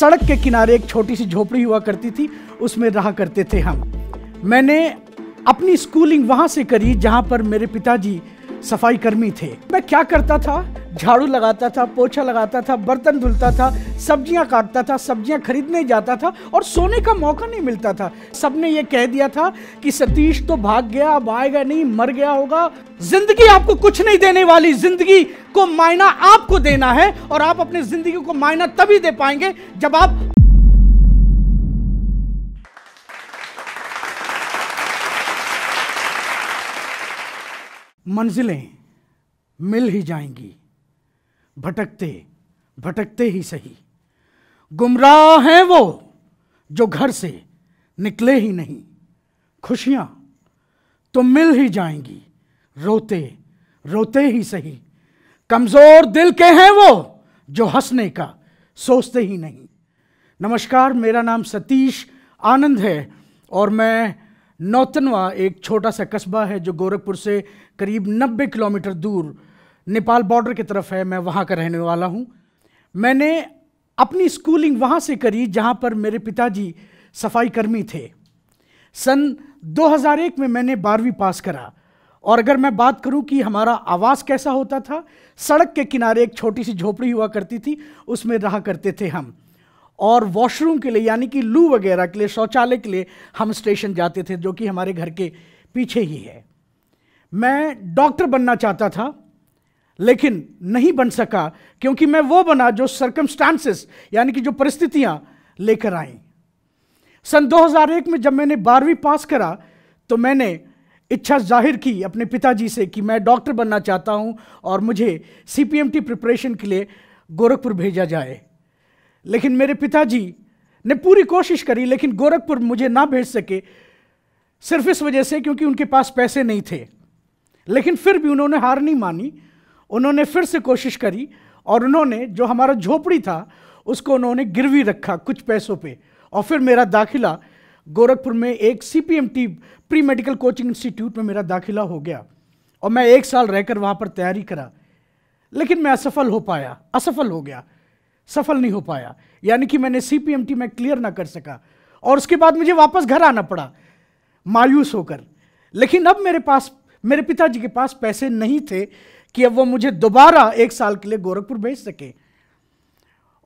सड़क के किनारे एक छोटी सी झोपड़ी हुआ करती थी उसमें रहा करते थे हम मैंने अपनी स्कूलिंग वहाँ से करी जहाँ पर मेरे पिताजी सफाई कर्मी थे मैं क्या करता था झाड़ू लगाता था पोछा लगाता था बर्तन धुलता था सब्जियां काटता था सब्जियां खरीदने जाता था और सोने का मौका नहीं मिलता था सबने ये कह दिया था कि सतीश तो भाग गया अब आएगा नहीं मर गया होगा जिंदगी आपको कुछ नहीं देने वाली जिंदगी को मायना आपको देना है और आप अपने जिंदगी को मायना तभी दे पाएंगे जब आप मंजिलें मिल ही जाएंगी भटकते भटकते ही सही गुमराह हैं वो जो घर से निकले ही नहीं खुशियाँ तो मिल ही जाएंगी रोते रोते ही सही कमज़ोर दिल के हैं वो जो हंसने का सोचते ही नहीं नमस्कार मेरा नाम सतीश आनंद है और मैं नौतनवा एक छोटा सा कस्बा है जो गोरखपुर से करीब 90 किलोमीटर दूर नेपाल बॉर्डर की तरफ है मैं वहाँ का रहने वाला हूँ मैंने अपनी स्कूलिंग वहाँ से करी जहाँ पर मेरे पिताजी सफाई कर्मी थे सन 2001 में मैंने बारहवीं पास करा और अगर मैं बात करूं कि हमारा आवास कैसा होता था सड़क के किनारे एक छोटी सी झोपड़ी हुआ करती थी उसमें रहा करते थे हम और वॉशरूम के लिए यानी कि लू वगैरह के लिए शौचालय के लिए हम स्टेशन जाते थे जो कि हमारे घर के पीछे ही है मैं डॉक्टर बनना चाहता था लेकिन नहीं बन सका क्योंकि मैं वो बना जो सर्कमस्टांसेस यानी कि जो परिस्थितियां लेकर आई सन 2001 में जब मैंने बारहवीं पास करा तो मैंने इच्छा जाहिर की अपने पिताजी से कि मैं डॉक्टर बनना चाहता हूं और मुझे सी प्रिपरेशन के लिए गोरखपुर भेजा जाए लेकिन मेरे पिताजी ने पूरी कोशिश करी लेकिन गोरखपुर मुझे ना भेज सके सिर्फ इस वजह से क्योंकि उनके पास पैसे नहीं थे लेकिन फिर भी उन्होंने हार नहीं मानी उन्होंने फिर से कोशिश करी और उन्होंने जो हमारा झोपड़ी था उसको उन्होंने गिरवी रखा कुछ पैसों पे और फिर मेरा दाखिला गोरखपुर में एक C P M T pre medical coaching institute में मेरा दाखिला हो गया और मैं एक साल रहकर वहाँ पर तैयारी करा लेकिन मैं असफल हो पाया असफल हो गया सफल नहीं हो पाया यानी कि मैंने सी पी एम टी में क्लियर ना कर सका और उसके बाद मुझे वापस घर आना पड़ा मायूस होकर लेकिन अब मेरे पास मेरे पिताजी के पास पैसे नहीं थे कि अब वो मुझे दोबारा एक साल के लिए गोरखपुर भेज सके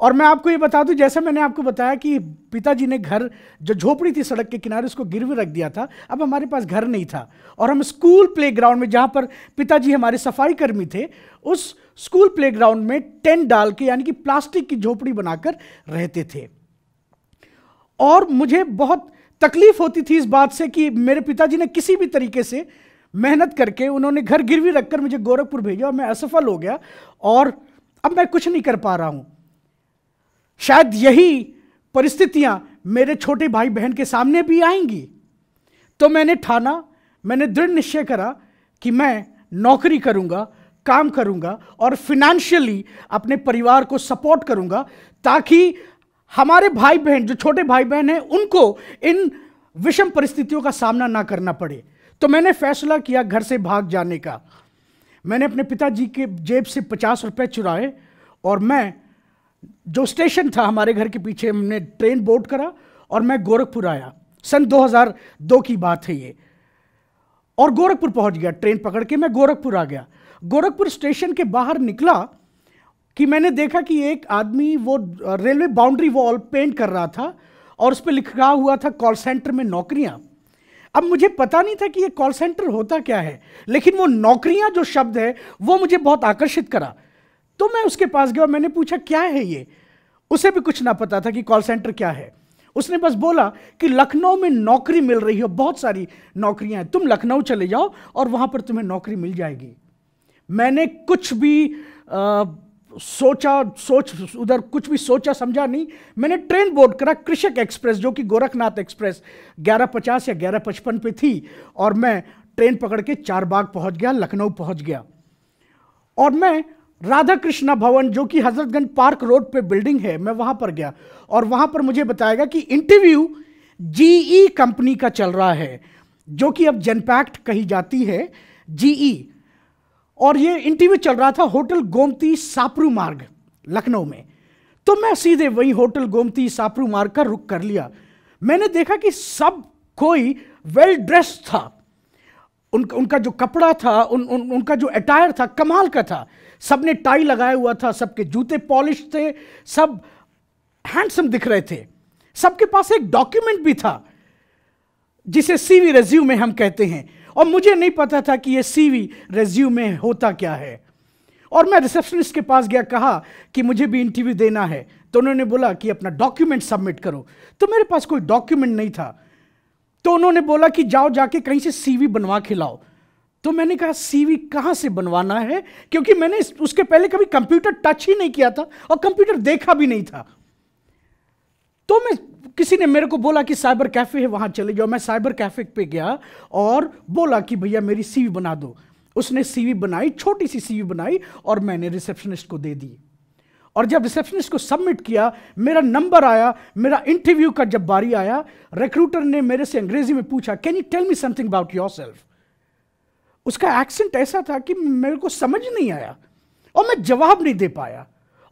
और मैं आपको ये बता दूं जैसे मैंने आपको बताया कि पिताजी ने घर जो झोपड़ी थी सड़क के किनारे उसको गिरवी रख दिया था अब हमारे पास घर नहीं था और हम स्कूल प्लेग्राउंड में जहाँ पर पिताजी हमारे सफाई कर्मी थे उस स्कूल प्लेग्राउंड में टेंट डाल के यानी कि प्लास्टिक की झोपड़ी बनाकर रहते थे और मुझे बहुत तकलीफ होती थी इस बात से कि मेरे पिताजी ने किसी भी तरीके से मेहनत करके उन्होंने घर गिरवी रखकर मुझे गोरखपुर भेजा और मैं असफल हो गया और अब मैं कुछ नहीं कर पा रहा हूं शायद यही परिस्थितियां मेरे छोटे भाई बहन के सामने भी आएंगी तो मैंने ठाना मैंने दृढ़ निश्चय करा कि मैं नौकरी करूँगा काम करूँगा और फिनेंशियली अपने परिवार को सपोर्ट करूंगा ताकि हमारे भाई बहन जो छोटे भाई बहन हैं उनको इन विषम परिस्थितियों का सामना ना करना पड़े तो मैंने फैसला किया घर से भाग जाने का मैंने अपने पिताजी के जेब से पचास रुपये चुराए और मैं जो स्टेशन था हमारे घर के पीछे हमने ट्रेन बोर्ड करा और मैं गोरखपुर आया सन 2002 की बात है ये और गोरखपुर पहुंच गया ट्रेन पकड़ के मैं गोरखपुर आ गया गोरखपुर स्टेशन के बाहर निकला कि मैंने देखा कि एक आदमी वो रेलवे बाउंड्री वॉल पेंट कर रहा था और उस पर लिखा हुआ था कॉल सेंटर में नौकरियां अब मुझे पता नहीं था कि ये कॉल सेंटर होता क्या है लेकिन वो नौकरियां जो शब्द है वो मुझे बहुत आकर्षित करा तो मैं उसके पास गया और मैंने पूछा क्या है ये उसे भी कुछ ना पता था कि कॉल सेंटर क्या है उसने बस बोला कि लखनऊ में नौकरी मिल रही है बहुत सारी नौकरियां हैं तुम लखनऊ चले जाओ और वहां पर तुम्हें नौकरी मिल जाएगी मैंने कुछ भी आ, सोचा सोच उधर कुछ भी सोचा समझा नहीं मैंने ट्रेन बोर्ड करा कृषक एक्सप्रेस जो कि गोरखनाथ एक्सप्रेस ग्यारह पचास या ग्यारह पचपन पे थी और मैं ट्रेन पकड़ के चार बाग पहुंच गया लखनऊ पहुंच गया और मैं राधा कृष्णा भवन जो कि हजरतगंज पार्क रोड पे बिल्डिंग है मैं वहां पर गया और वहां पर मुझे बताया गया कि इंटरव्यू जीई कंपनी का चल रहा है जो कि अब जनपैक्ट कही जाती है जीई और ये इंटरव्यू चल रहा था होटल गोमती सापरू मार्ग लखनऊ में तो मैं सीधे वही होटल गोमती सापरू मार्ग का रुख कर लिया मैंने देखा कि सब कोई वेल ड्रेस था उन, उनका जो कपड़ा था उन, उन, उनका जो अटायर था कमाल का था सब ने टाई लगाया हुआ था सबके जूते पॉलिश थे सब हैंडसम दिख रहे थे सबके पास एक डॉक्यूमेंट भी था जिसे सीवी रेज्यू में हम कहते हैं और मुझे नहीं पता था कि ये सीवी रेज्यूम में होता क्या है और मैं रिसेप्शनिस्ट के पास गया कहा कि मुझे भी इंटरव्यू देना है तो उन्होंने बोला कि अपना डॉक्यूमेंट सबमिट करो तो मेरे पास कोई डॉक्यूमेंट नहीं था तो उन्होंने बोला कि जाओ जाके कहीं से सीवी बनवा खिलाओ तो मैंने कहा सीवी कहां से बनवाना है क्योंकि मैंने उसके पहले कभी कंप्यूटर टच ही नहीं किया था और कंप्यूटर देखा भी नहीं था तो मैं किसी ने मेरे को बोला कि साइबर कैफ़े है वहां चले जाओ मैं साइबर कैफ़े पे गया और बोला कि भैया मेरी सीवी बना दो उसने सीवी बनाई छोटी सी सीवी बनाई और मैंने रिसेप्शनिस्ट को दे दी और जब रिसेप्शनिस्ट को सबमिट किया मेरा नंबर आया मेरा इंटरव्यू का जब बारी आया रिक्रूटर ने मेरे से अंग्रेजी में पूछा can you tell me something about yourself उसका एक्सेंट ऐसा था कि मेरे को समझ नहीं आया और मैं जवाब नहीं दे पाया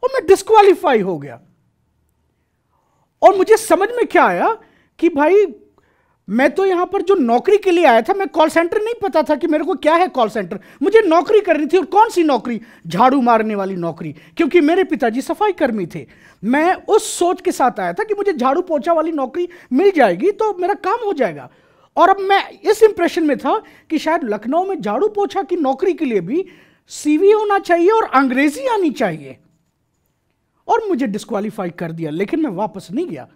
और मैं डिस्कवालीफाई हो गया और मुझे समझ में क्या आया कि भाई मैं तो यहां पर जो नौकरी के लिए आया था मैं कॉल सेंटर नहीं पता था कि मेरे को क्या है कॉल सेंटर मुझे नौकरी करनी थी और कौन सी नौकरी झाड़ू मारने वाली नौकरी क्योंकि मेरे पिताजी सफाई कर्मी थे मैं उस सोच के साथ आया था कि मुझे झाड़ू पोछा वाली नौकरी मिल जाएगी तो मेरा काम हो जाएगा और अब मैं इस इंप्रेशन में था कि शायद लखनऊ में झाड़ू पोछा की नौकरी के लिए भी सीवी होना चाहिए और अंग्रेजी आनी चाहिए और मुझे डिस्कवालीफाई कर दिया लेकिन मैं वापस नहीं गया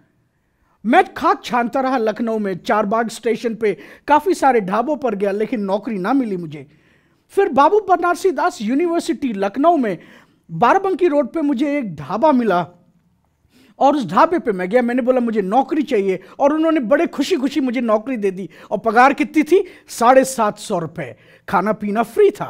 मैं खाक छानता रहा लखनऊ में चार बाग स्टेशन पे काफ़ी सारे ढाबों पर गया लेकिन नौकरी ना मिली मुझे फिर बाबू बनारसी दास यूनिवर्सिटी लखनऊ में बाराबंकी रोड पे मुझे एक ढाबा मिला और उस ढाबे पे मैं गया मैंने बोला मुझे नौकरी चाहिए और उन्होंने बड़े खुशी खुशी मुझे नौकरी दे दी और पगार कितनी थी साढ़े सात सौ रुपये खाना पीना फ्री था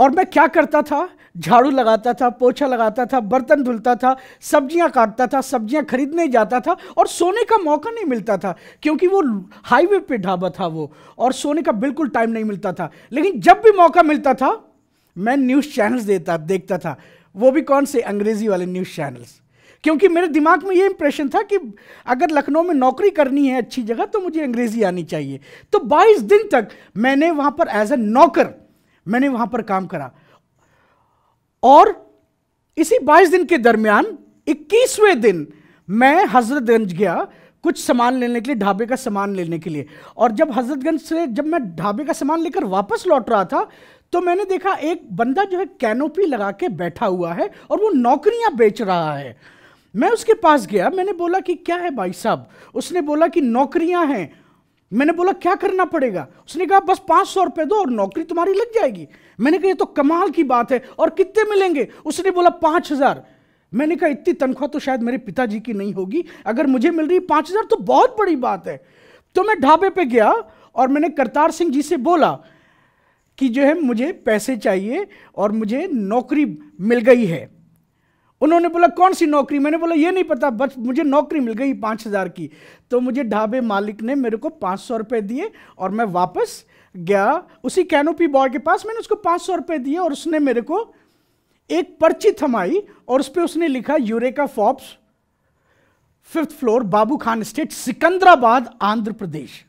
और मैं क्या करता था झाड़ू लगाता था पोछा लगाता था बर्तन धुलता था सब्जियां काटता था सब्जियां खरीदने जाता था और सोने का मौका नहीं मिलता था क्योंकि वो हाईवे पे ढाबा था वो और सोने का बिल्कुल टाइम नहीं मिलता था लेकिन जब भी मौका मिलता था मैं न्यूज़ चैनल्स देता देखता था वो भी कौन से अंग्रेज़ी वाले न्यूज़ चैनल्स क्योंकि मेरे दिमाग में ये इंप्रेशन था कि अगर लखनऊ में नौकरी करनी है अच्छी जगह तो मुझे अंग्रेज़ी आनी चाहिए तो 22 दिन तक मैंने वहाँ पर एज ए नौकर मैंने वहां पर काम करा और इसी 22 दिन के दरमियान 21वें दिन मैं हजरतगंज गया कुछ सामान लेने के लिए ढाबे का सामान लेने के लिए और जब हजरतगंज से जब मैं ढाबे का सामान लेकर वापस लौट रहा था तो मैंने देखा एक बंदा जो है कैनोपी लगा के बैठा हुआ है और वो नौकरियां बेच रहा है मैं उसके पास गया मैंने बोला कि क्या है भाई साहब उसने बोला कि नौकरियां हैं मैंने बोला क्या करना पड़ेगा उसने कहा बस पाँच सौ रुपये दो और नौकरी तुम्हारी लग जाएगी मैंने कहा ये तो कमाल की बात है और कितने मिलेंगे उसने बोला पाँच हज़ार मैंने कहा इतनी तनख्वाह तो शायद मेरे पिताजी की नहीं होगी अगर मुझे मिल रही पाँच हज़ार तो बहुत बड़ी बात है तो मैं ढाबे पे गया और मैंने करतार सिंह जी से बोला कि जो है मुझे पैसे चाहिए और मुझे नौकरी मिल गई है उन्होंने बोला कौन सी नौकरी मैंने बोला ये नहीं पता बस मुझे नौकरी मिल गई पाँच हज़ार की तो मुझे ढाबे मालिक ने मेरे को पाँच सौ रुपये दिए और मैं वापस गया उसी कैनोपी बॉय के पास मैंने उसको पाँच सौ रुपये दिए और उसने मेरे को एक पर्ची थमाई और उस पर उसने लिखा Eureka Forbes fifth floor Babu Khan state Secunderabad Andhra Pradesh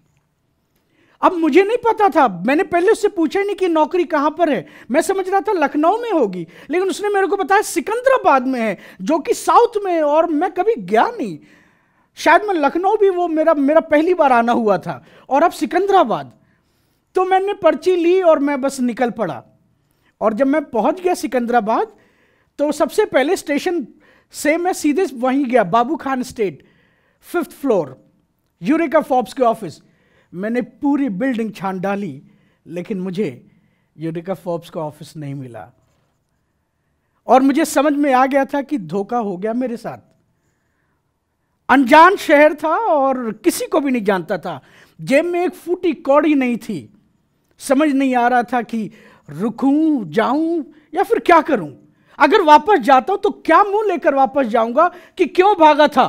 अब मुझे नहीं पता था मैंने पहले उससे पूछा नहीं कि नौकरी कहाँ पर है मैं समझ रहा था लखनऊ में होगी लेकिन उसने मेरे को बताया सिकंदराबाद में है जो कि साउथ में है और मैं कभी गया नहीं शायद मैं लखनऊ भी वो मेरा मेरा पहली बार आना हुआ था और अब सिकंदराबाद तो मैंने पर्ची ली और मैं बस निकल पड़ा और जब मैं पहुंच गया सिकंदराबाद तो सबसे पहले स्टेशन से मैं सीधे वहीं गया Babu Khan state fifth floor Eureka Forbes के ऑफिस मैंने पूरी बिल्डिंग छान डाली लेकिन मुझे यूरिका फोर्ब्स का ऑफिस नहीं मिला और मुझे समझ में आ गया था कि धोखा हो गया मेरे साथ अनजान शहर था और किसी को भी नहीं जानता था जेब में एक फूटी कौड़ी नहीं थी समझ नहीं आ रहा था कि रुकूं जाऊं या फिर क्या करूं अगर वापस जाता हूं तो क्या मुंह लेकर वापस जाऊंगा कि क्यों भागा था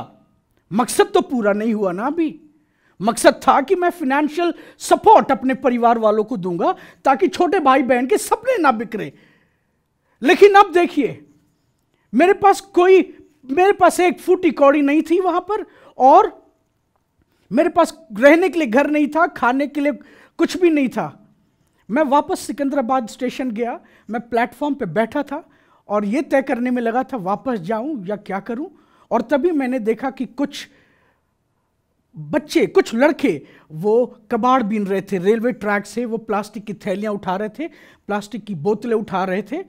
मकसद तो पूरा नहीं हुआ ना अभी मकसद था कि मैं फिनेंशियल सपोर्ट अपने परिवार वालों को दूंगा ताकि छोटे भाई बहन के सपने ना बिखरे लेकिन अब देखिए मेरे पास कोई मेरे पास एक फुट इकौड़ी नहीं थी वहां पर और मेरे पास रहने के लिए घर नहीं था खाने के लिए कुछ भी नहीं था मैं वापस सिकंदराबाद स्टेशन गया मैं प्लेटफॉर्म पे बैठा था और ये तय करने में लगा था वापस जाऊं या क्या करूं और तभी मैंने देखा कि कुछ बच्चे कुछ लड़के वो कबाड़ बीन रहे थे रेलवे ट्रैक से वो प्लास्टिक की थैलियाँ उठा रहे थे प्लास्टिक की बोतलें उठा रहे थे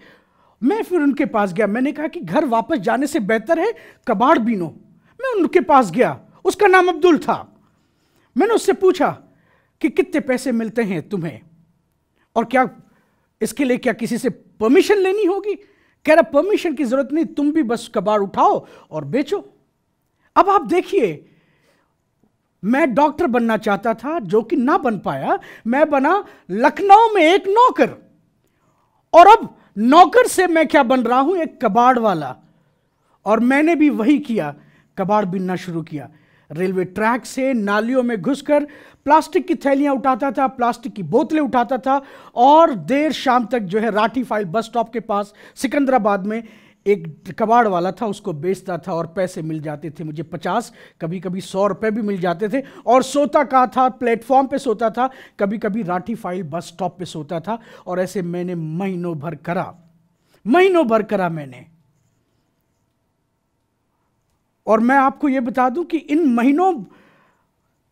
मैं फिर उनके पास गया मैंने कहा कि घर वापस जाने से बेहतर है कबाड़ बीनो मैं उनके पास गया उसका नाम अब्दुल था मैंने उससे पूछा कि कितने पैसे मिलते हैं तुम्हें और क्या इसके लिए क्या किसी से परमिशन लेनी होगी कह रहा परमिशन की ज़रूरत नहीं तुम भी बस कबाड़ उठाओ और बेचो अब आप देखिए मैं डॉक्टर बनना चाहता था जो कि ना बन पाया मैं बना लखनऊ में एक नौकर और अब नौकर से मैं क्या बन रहा हूं एक कबाड़ वाला और मैंने भी वही किया कबाड़ बीनना शुरू किया रेलवे ट्रैक से नालियों में घुसकर प्लास्टिक की थैलियां उठाता था प्लास्टिक की बोतलें उठाता था और देर शाम तक जो है राठी फाइल बस स्टॉप के पास सिकंदराबाद में एक कबाड़ वाला था उसको बेचता था और पैसे मिल जाते थे मुझे पचास कभी कभी सौ रुपए भी मिल जाते थे और सोता कहा था प्लेटफॉर्म पे सोता था कभी कभी राठी फाइल बस स्टॉप पे सोता था और ऐसे मैंने महीनों भर करा महीनों भर करा मैंने और मैं आपको ये बता दूं कि इन महीनों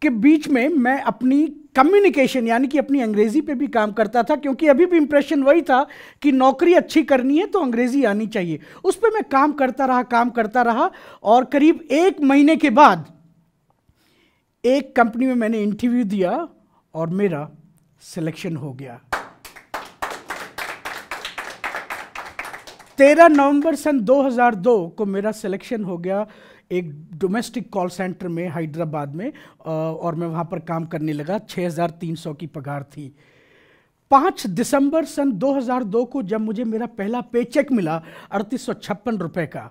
के बीच में मैं अपनी कम्युनिकेशन यानी कि अपनी अंग्रेज़ी पे भी काम करता था क्योंकि अभी भी इंप्रेशन वही था कि नौकरी अच्छी करनी है तो अंग्रेज़ी आनी चाहिए उस पर मैं काम करता रहा काम करता रहा और करीब एक महीने के बाद एक कंपनी में मैंने इंटरव्यू दिया और मेरा सिलेक्शन हो गया तेरह नवंबर सन 2002 को मेरा सिलेक्शन हो गया एक डोमेस्टिक कॉल सेंटर में हैदराबाद में और मैं वहाँ पर काम करने लगा 6,300 की पगार थी पाँच दिसंबर सन 2002 को जब मुझे मेरा पहला पेचेक मिला अड़तीस सौ छप्पन रुपये का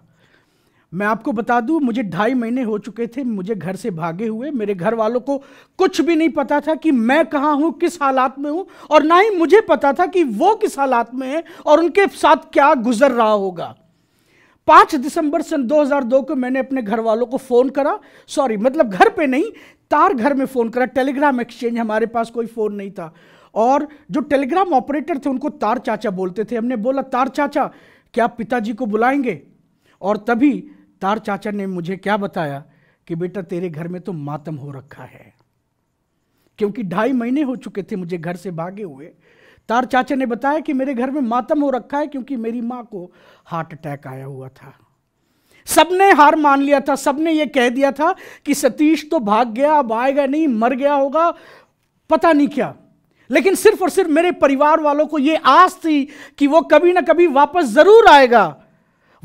मैं आपको बता दूं मुझे ढाई महीने हो चुके थे मुझे घर से भागे हुए मेरे घर वालों को कुछ भी नहीं पता था कि मैं कहाँ हूँ किस हालात में हूँ और ना ही मुझे पता था कि वो किस हालात में है और उनके साथ क्या गुजर रहा होगा पाँच दिसंबर सन 2002 को मैंने अपने घर वालों को फ़ोन करा सॉरी मतलब घर पे नहीं तार घर में फ़ोन करा टेलीग्राम एक्सचेंज हमारे पास कोई फ़ोन नहीं था और जो टेलीग्राम ऑपरेटर थे उनको तार चाचा बोलते थे हमने बोला तार चाचा क्या पिताजी को बुलाएंगे और तभी तार चाचा ने मुझे क्या बताया कि बेटा तेरे घर में तो मातम हो रखा है क्योंकि ढाई महीने हो चुके थे मुझे घर से भागे हुए तार चाचा ने बताया कि मेरे घर में मातम हो रखा है क्योंकि मेरी माँ को हार्ट अटैक आया हुआ था सबने हार मान लिया था सबने ये कह दिया था कि सतीश तो भाग गया अब आएगा नहीं मर गया होगा पता नहीं क्या लेकिन सिर्फ और सिर्फ मेरे परिवार वालों को ये आस थी कि वो कभी ना कभी वापस ज़रूर आएगा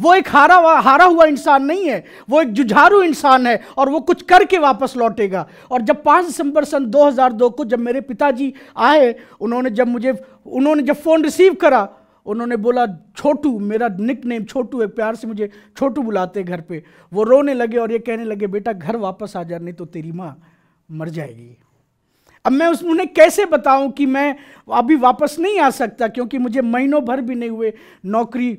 वो एक हारा हुआ हारा हुआ इंसान नहीं है वो एक जुझारू इंसान है और वो कुछ करके वापस लौटेगा और जब 5 दिसंबर सन 2002 को जब मेरे पिताजी आए उन्होंने जब मुझे उन्होंने जब फ़ोन रिसीव करा उन्होंने बोला छोटू मेरा निक नेम छोटू है प्यार से मुझे छोटू बुलाते घर पे वो रोने लगे और ये कहने लगे बेटा घर वापस आ जा नहीं तो तेरी माँ मर जाएगी अब मैं उस उन्हें कैसे बताऊं कि मैं अभी वापस नहीं आ सकता क्योंकि मुझे महीनों भर भी नहीं हुए नौकरी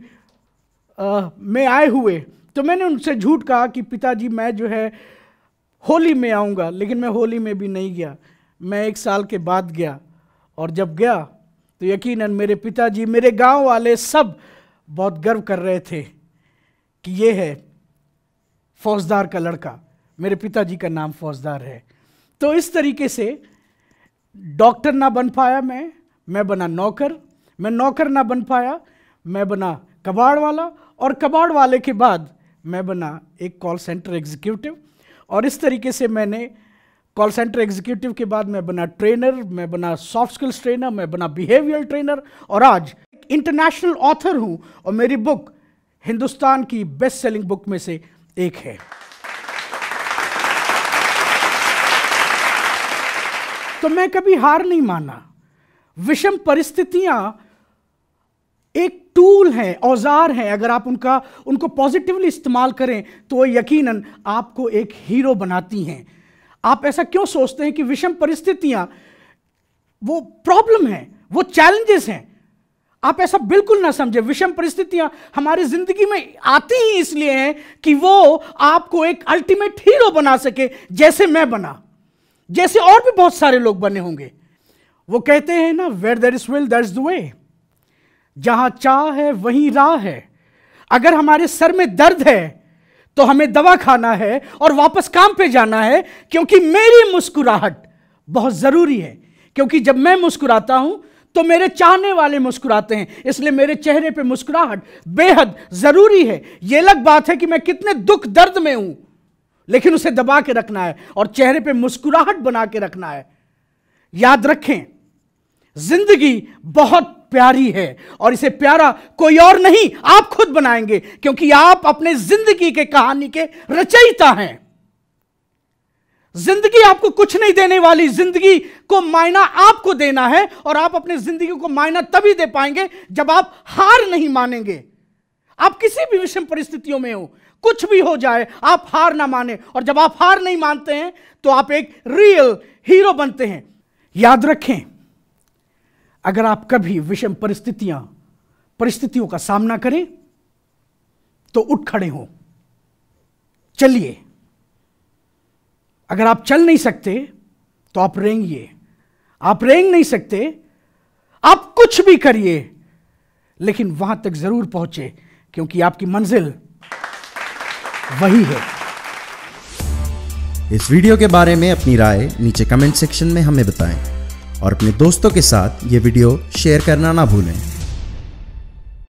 में आए हुए तो मैंने उनसे झूठ कहा कि पिताजी मैं जो है होली में आऊँगा लेकिन मैं होली में भी नहीं गया मैं एक साल के बाद गया और जब गया तो यकीनन मेरे पिताजी मेरे गांव वाले सब बहुत गर्व कर रहे थे कि ये है फौजदार का लड़का मेरे पिताजी का नाम फौजदार है तो इस तरीके से डॉक्टर ना बन पाया मैं मैं बना नौकर मैं नौकर ना बन पाया मैं बना कबाड़ वाला और कबाड़ वाले के बाद मैं बना एक कॉल सेंटर एग्जीक्यूटिव और इस तरीके से मैंने कॉल सेंटर एग्जीक्यूटिव के बाद मैं बना ट्रेनर मैं बना सॉफ्ट स्किल्स ट्रेनर मैं बना बिहेवियर ट्रेनर और आज इंटरनेशनल ऑथर हूं और मेरी बुक हिंदुस्तान की बेस्ट सेलिंग बुक में से एक है तो मैं कभी हार नहीं माना विषम परिस्थितियां एक टूल है औजार हैं अगर आप उनका उनको पॉजिटिवली इस्तेमाल करें तो वह यकीनन आपको एक हीरो बनाती हैं आप ऐसा क्यों सोचते हैं कि विषम परिस्थितियां वो प्रॉब्लम है वो चैलेंजेस हैं आप ऐसा बिल्कुल ना समझे विषम परिस्थितियां हमारी जिंदगी में आती ही इसलिए हैं कि वो आपको एक अल्टीमेट हीरो बना सके जैसे मैं बना जैसे और भी बहुत सारे लोग बने होंगे वो कहते हैं ना where there is will there is the way जहां चाह है वहीं राह है अगर हमारे सर में दर्द है तो हमें दवा खाना है और वापस काम पे जाना है क्योंकि मेरी मुस्कुराहट बहुत ज़रूरी है क्योंकि जब मैं मुस्कुराता हूं तो मेरे चाहने वाले मुस्कुराते हैं इसलिए मेरे चेहरे पे मुस्कुराहट बेहद ज़रूरी है यह अलग बात है कि मैं कितने दुख दर्द में हूं लेकिन उसे दबा के रखना है और चेहरे पे मुस्कुराहट बना के रखना है याद रखें जिंदगी बहुत प्यारी है और इसे प्यारा कोई और नहीं आप खुद बनाएंगे क्योंकि आप अपने जिंदगी के कहानी के रचयिता हैं जिंदगी आपको कुछ नहीं देने वाली जिंदगी को मायना आपको देना है और आप अपने जिंदगी को मायना तभी दे पाएंगे जब आप हार नहीं मानेंगे आप किसी भी विषम परिस्थितियों में हो कुछ भी हो जाए आप हार ना माने और जब आप हार नहीं मानते हैं तो आप एक रियल हीरो बनते हैं याद रखें अगर आप कभी विषम परिस्थितियां परिस्थितियों का सामना करें तो उठ खड़े हो चलिए अगर आप चल नहीं सकते तो आप रेंगिए आप रेंग नहीं सकते आप कुछ भी करिए लेकिन वहां तक जरूर पहुंचे क्योंकि आपकी मंजिल वही है इस वीडियो के बारे में अपनी राय नीचे कमेंट सेक्शन में हमें बताएं और अपने दोस्तों के साथ ये वीडियो शेयर करना ना भूलें